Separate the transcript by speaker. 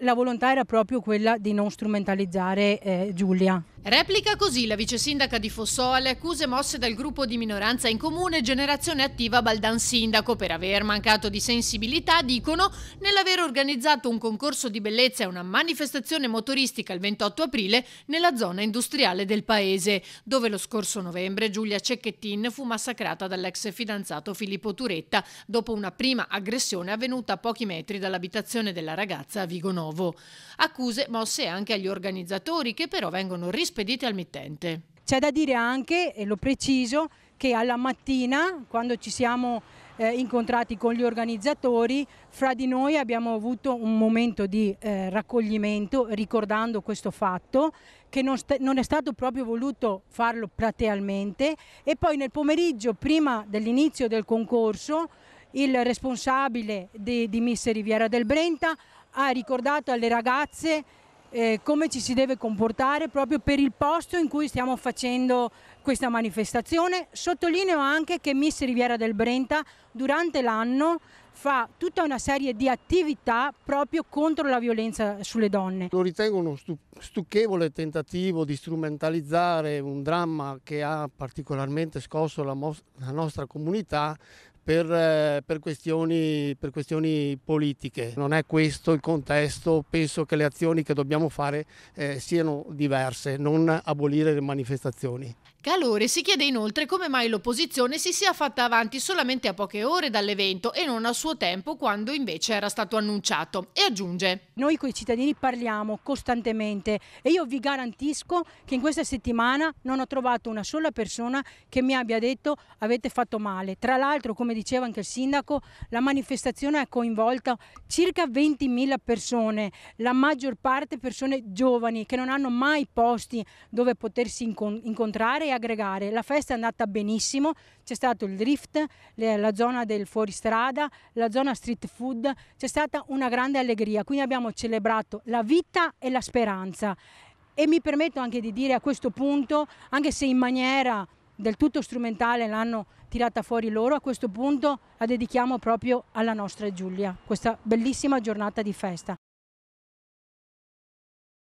Speaker 1: la volontà era proprio quella di non strumentalizzare eh, Giulia.
Speaker 2: Replica così la vice sindaca di Fossò alle accuse mosse dal gruppo di minoranza in comune Generazione Attiva Baldan Sindaco per aver mancato di sensibilità, dicono, nell'aver organizzato un concorso di bellezza e una manifestazione motoristica il 28 aprile nella zona industriale del paese, dove lo scorso novembre Giulia Cecchettin fu massacrata dall'ex fidanzato Filippo Turetta dopo una prima aggressione avvenuta a pochi metri dall'abitazione della ragazza a Vigonovo. Accuse mosse anche agli organizzatori che però vengono rispettati spedite al
Speaker 1: mittente. C'è da dire anche, e lo preciso, che alla mattina, quando ci siamo eh, incontrati con gli organizzatori, fra di noi abbiamo avuto un momento di eh, raccoglimento ricordando questo fatto che non, non, è stato proprio voluto farlo platealmente e poi nel pomeriggio, prima dell'inizio del concorso, il responsabile di, di Miss Riviera del Brenta ha ricordato alle ragazze eh, come ci si deve comportare proprio per il posto in cui stiamo facendo questa manifestazione. Sottolineo anche che Miss Riviera del Brenta durante l'anno fa tutta una serie di attività proprio
Speaker 3: contro la violenza sulle donne. Lo ritengo uno stucchevole tentativo di strumentalizzare un dramma che ha particolarmente scosso la, la nostra comunità per, eh, per, questioni, per questioni politiche. Non è questo il contesto, penso che le azioni che dobbiamo fare eh, siano diverse, non abolire le manifestazioni.
Speaker 2: Calore si chiede inoltre come mai l'opposizione si sia fatta avanti solamente
Speaker 1: a poche ore dall'evento e non a suo tempo quando invece era stato annunciato e aggiunge Noi con i cittadini parliamo costantemente e io vi garantisco che in questa settimana non ho trovato una sola persona che mi abbia detto avete fatto male. Tra l'altro come diceva anche il sindaco, la manifestazione ha coinvolto circa 20.000 persone, la maggior parte persone giovani che non hanno mai posti dove potersi incontrare e aggregare. La festa è andata benissimo, c'è stato il drift, la zona del fuoristrada, la zona street food, c'è stata una grande allegria, quindi abbiamo celebrato la vita e la speranza e mi permetto anche di dire a questo punto, anche se in maniera del tutto strumentale l'hanno tirata fuori loro, a questo punto la dedichiamo proprio alla nostra Giulia, questa bellissima giornata di festa.